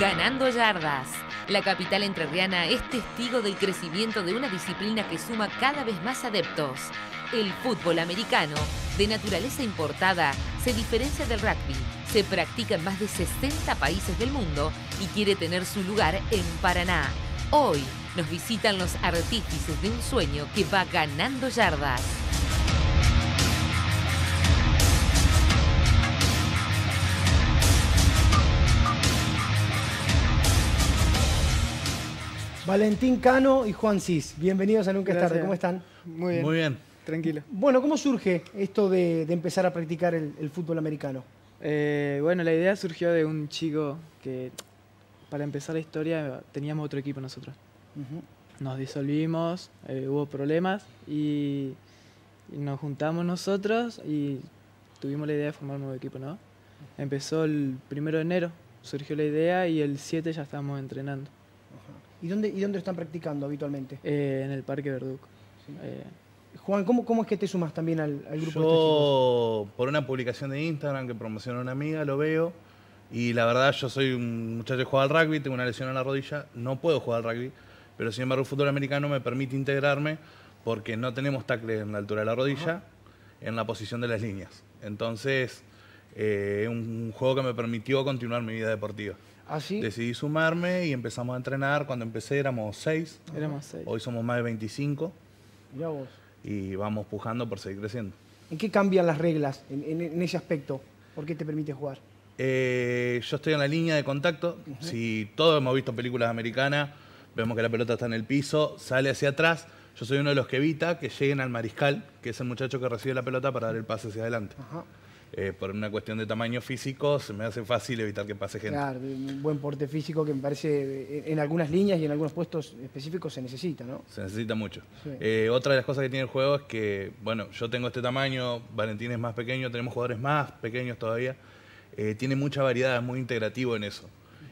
Ganando yardas. La capital entrerriana es testigo del crecimiento de una disciplina que suma cada vez más adeptos. El fútbol americano, de naturaleza importada, se diferencia del rugby. Se practica en más de 60 países del mundo y quiere tener su lugar en Paraná. Hoy nos visitan los artífices de un sueño que va ganando yardas. Valentín Cano y Juan Cis, bienvenidos a Nunca es tarde, ¿cómo están? Muy bien. Muy bien. Tranquilo. Bueno, ¿cómo surge esto de, empezar a practicar el, fútbol americano? Eh, bueno, la idea surgió de un chico que, para empezar la historia, teníamos otro equipo nosotros. Nos disolvimos, eh, hubo problemas y, nos juntamos nosotros y tuvimos la idea de formar un nuevo equipo, ¿no? Empezó el primero de enero, surgió la idea y el 7 ya estábamos entrenando. ¿Y dónde, y dónde están practicando habitualmente? Eh, en el Parque Verduc. Eh. Juan, ¿cómo, ¿cómo, es que te sumas también al, al grupo? Yo, por una publicación de Instagram que promocionó una amiga, lo veo. Y la verdad, yo soy un muchacho que juega al rugby, tengo una lesión en la rodilla, no puedo jugar al rugby, pero sin embargo el fútbol americano me permite integrarme porque no tenemos tacles en la altura de la rodilla, en la posición de las líneas. Entonces, eh, es un juego que me permitió continuar mi vida deportiva. Así. ¿Ah, Decidí sumarme y empezamos a entrenar. Cuando empecé éramos seis. Éramos seis. Hoy somos más de 25. vos. Y vamos pujando por seguir creciendo. ¿En qué cambian las reglas en, ese aspecto? ¿Por qué te permite jugar? Eh, yo estoy en la línea de contacto. Si todos hemos visto películas americanas, vemos que la pelota está en el piso, sale hacia atrás. Yo soy uno de los que evita que lleguen al mariscal, que es el muchacho que recibe la pelota para dar el pase hacia adelante. Ajá. Eh, por una cuestión de tamaño físico, se me hace fácil evitar que pase gente. Claro, un buen porte físico que me parece eh, en algunas líneas y en algunos puestos específicos se necesita, ¿no? Se necesita mucho. Eh, otra de las cosas que tiene el juego es que, bueno, yo tengo este tamaño, Valentín es más pequeño, tenemos jugadores más pequeños todavía. tiene mucha variedad, es muy integrativo en eso.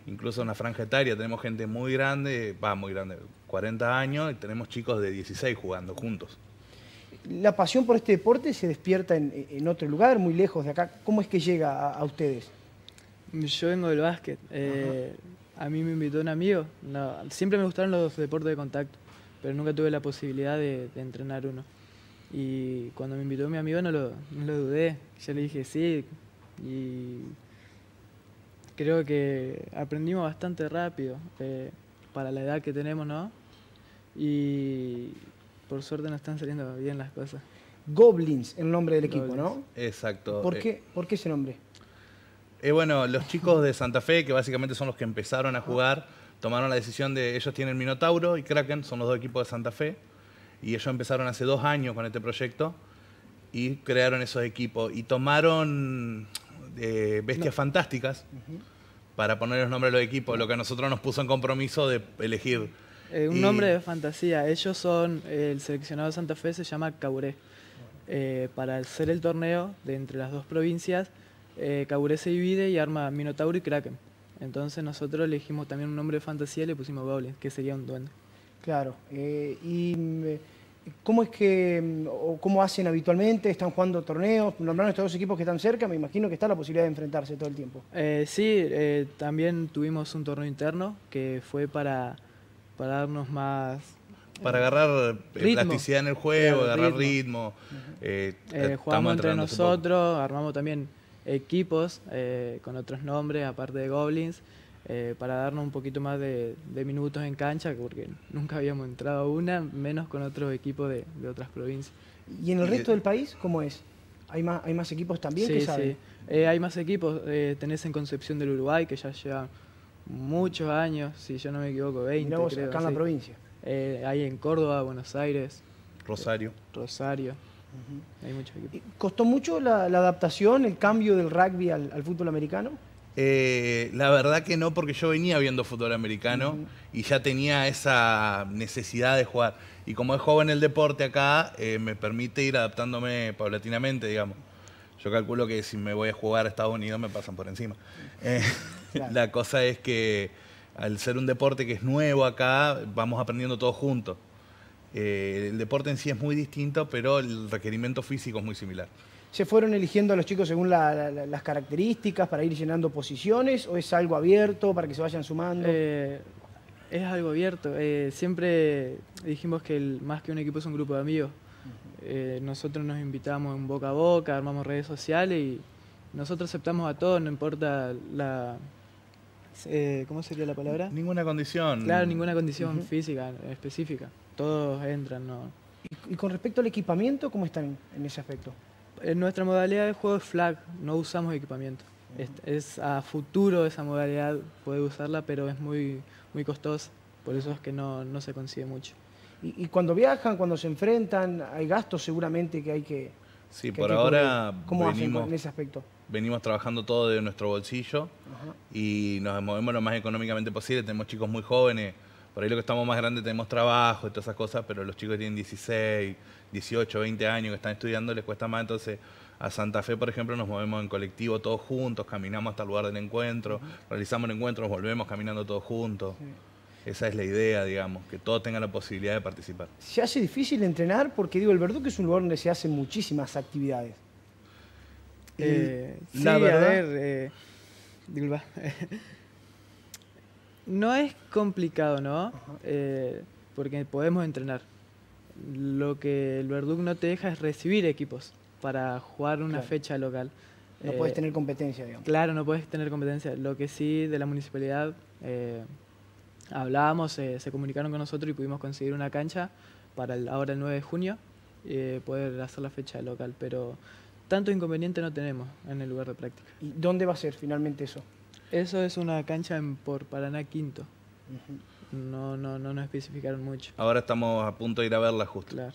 Incluso en la franja etaria tenemos gente muy grande, va muy grande, 40 años, y tenemos chicos de 16 jugando juntos la pasión por este deporte se despierta en, en, otro lugar, muy lejos de acá. ¿Cómo es que llega a, ustedes? Yo vengo del básquet. Eh, a mí me invitó un amigo. siempre me gustaron los deportes de contacto, pero nunca tuve la posibilidad de, entrenar uno. Y cuando me invitó mi amigo no lo, dudé. Yo le dije sí. Y creo que aprendimos bastante rápido eh, para la edad que tenemos, ¿no? Y por suerte no están saliendo bien las cosas. Goblins, el nombre del equipo, ¿no? Exacto. Eh, ¿Por, qué, ese nombre? Eh, bueno, los chicos de Santa Fe, que básicamente son los que empezaron a jugar, tomaron la decisión de, ellos tienen Minotauro y Kraken, son los dos equipos de Santa Fe, y ellos empezaron hace dos años con este proyecto y crearon esos equipos y tomaron eh, bestias fantásticas para poner los nombres de los equipos, lo que a nosotros nos puso en compromiso de elegir eh, un nombre de fantasía. Ellos son, el seleccionado de Santa Fe se llama Caburé. Eh, para hacer el torneo de entre las dos provincias, eh, Caburé se divide y arma Minotauro y Kraken. Entonces nosotros elegimos también un nombre de fantasía y le pusimos Goblin, que sería un duende. Claro. Eh, y... Mm, ¿Cómo es que, mm, o cómo hacen habitualmente? ¿Están jugando torneos? Nombraron estos dos equipos que están cerca, me imagino que está la posibilidad de enfrentarse todo el tiempo. sí, también tuvimos un torneo interno que fue para para darnos más... Para agarrar eh, plasticidad en el juego, agarrar ritmo. Eh, eh, jugamos entre nosotros, armamos también equipos con otros nombres, aparte de Goblins, para darnos un poquito más de, minutos en cancha, porque nunca habíamos entrado una, menos con otros equipos de, otras provincias. ¿Y en el resto del país cómo es? ¿Hay más, hay más equipos también que saben? Sí. hay más equipos. tenés en Concepción del Uruguay, que ya lleva muchos años, si yo no me equivoco, 20 acá en la provincia. Eh, ahí en Córdoba, Buenos Aires. Rosario. Rosario. ¿Costó mucho la, adaptación, el cambio del rugby al, fútbol americano? Eh, la verdad que no, porque yo venía viendo fútbol americano y ya tenía esa necesidad de jugar. Y como es joven el deporte acá, eh, me permite ir adaptándome paulatinamente, digamos. Yo calculo que si me voy a jugar a Estados Unidos me pasan por encima. La cosa es que al ser un deporte que es nuevo acá, vamos aprendiendo todos juntos. Eh, el deporte en sí es muy distinto, pero el requerimiento físico es muy similar. ¿Se fueron eligiendo a los chicos según las características para ir llenando posiciones o es algo abierto para que se vayan sumando? Eh, es algo abierto. Eh, siempre dijimos que el, más que un equipo es un grupo de amigos. nosotros nos invitamos en boca a boca, armamos redes sociales y nosotros aceptamos a todos, no importa la, eh, ¿cómo sería la palabra? Ninguna condición. Claro, ninguna condición física específica. Todos entran, ¿no? ¿Y, con respecto al equipamiento, cómo están en ese aspecto? En eh, nuestra modalidad de juego es flag, no usamos equipamiento. es, a futuro esa modalidad puede usarla, pero es muy, muy costosa, por eso es que no, no se consigue mucho. Y, cuando viajan, cuando se enfrentan, hay gastos seguramente que hay que... Sí, por ahora... ¿Cómo venimos... en ese aspecto? venimos trabajando todo de nuestro bolsillo y nos movemos lo más económicamente posible. Tenemos chicos muy jóvenes, por ahí lo que estamos más grandes tenemos trabajo y todas esas cosas, pero los chicos que tienen 16, 18, 20 años que están estudiando les cuesta más. Entonces, a Santa Fe, por ejemplo, nos movemos en colectivo todos juntos, caminamos hasta el lugar del encuentro, realizamos el encuentro, nos volvemos caminando todos juntos. Esa es la idea, digamos, que todos tengan la posibilidad de participar. Se hace difícil entrenar porque, digo, el que es un lugar donde se hacen muchísimas actividades. Eh, ver, eh, no es complicado, ¿no? Eh, porque podemos entrenar. Lo que el Verdug no te deja es recibir equipos para jugar una fecha local. No puedes tener competencia, digamos. Claro, no puedes tener competencia. Lo que sí, de la municipalidad hablábamos, se comunicaron con nosotros y pudimos conseguir una cancha para ahora el 9 de junio, poder hacer la fecha local. Pero tanto inconveniente no tenemos en el lugar de práctica. ¿Y dónde va a ser finalmente eso? Eso es una cancha en por Paraná Quinto. No No, no, no nos especificaron mucho. Ahora estamos a punto de ir a verla justo. Claro.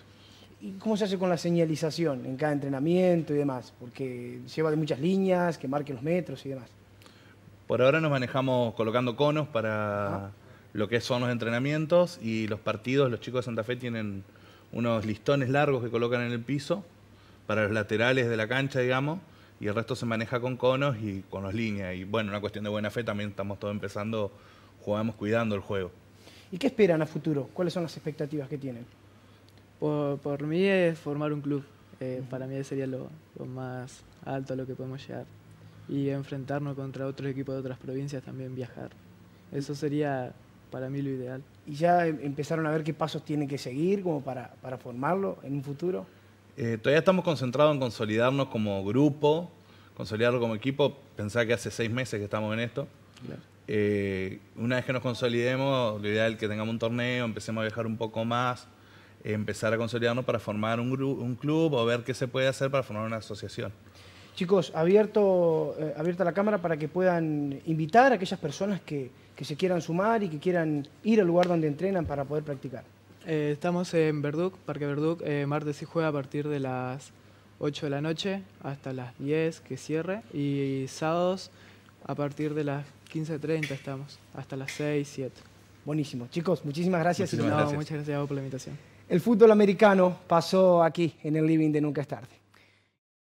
¿Y cómo se hace con la señalización en cada entrenamiento y demás? Porque lleva de muchas líneas, que marquen los metros y demás. Por ahora nos manejamos colocando conos para lo que son los entrenamientos y los partidos. Los chicos de Santa Fe tienen unos listones largos que colocan en el piso para los laterales de la cancha, digamos, y el resto se maneja con conos y con las líneas. Y bueno, una cuestión de buena fe, también estamos todos empezando, jugamos cuidando el juego. ¿Y qué esperan a futuro? ¿Cuáles son las expectativas que tienen? Por, mí es formar un club. Eh, para mí sería lo, más alto a lo que podemos llegar. Y enfrentarnos contra otros equipos de otras provincias, también viajar. Eso sería para mí lo ideal. ¿Y ya em, empezaron a ver qué pasos tienen que seguir como para formarlo en un futuro? Eh, todavía estamos concentrados en consolidarnos como grupo, consolidarlo como equipo. Pensá que hace seis meses que estamos en esto. Eh, una vez que nos consolidemos, la idea es que tengamos un torneo, empecemos a viajar un poco más, empezar a consolidarnos para formar un, club o ver qué se puede hacer para formar una asociación. Chicos, abierto, eh, abierta la cámara para que puedan invitar a aquellas personas que se quieran sumar y que quieran ir al lugar donde entrenan para poder practicar. Eh, estamos en Verduc, Parque Verduc, eh, martes y juega a partir de las 8 de la noche hasta las 10 que cierre y sábados a partir de las 15.30 estamos, hasta las 6, 7. Buenísimo. Chicos, muchísimas gracias. y Muchas gracias a vos por la invitación. El fútbol americano pasó aquí en el living de Nunca es tarde.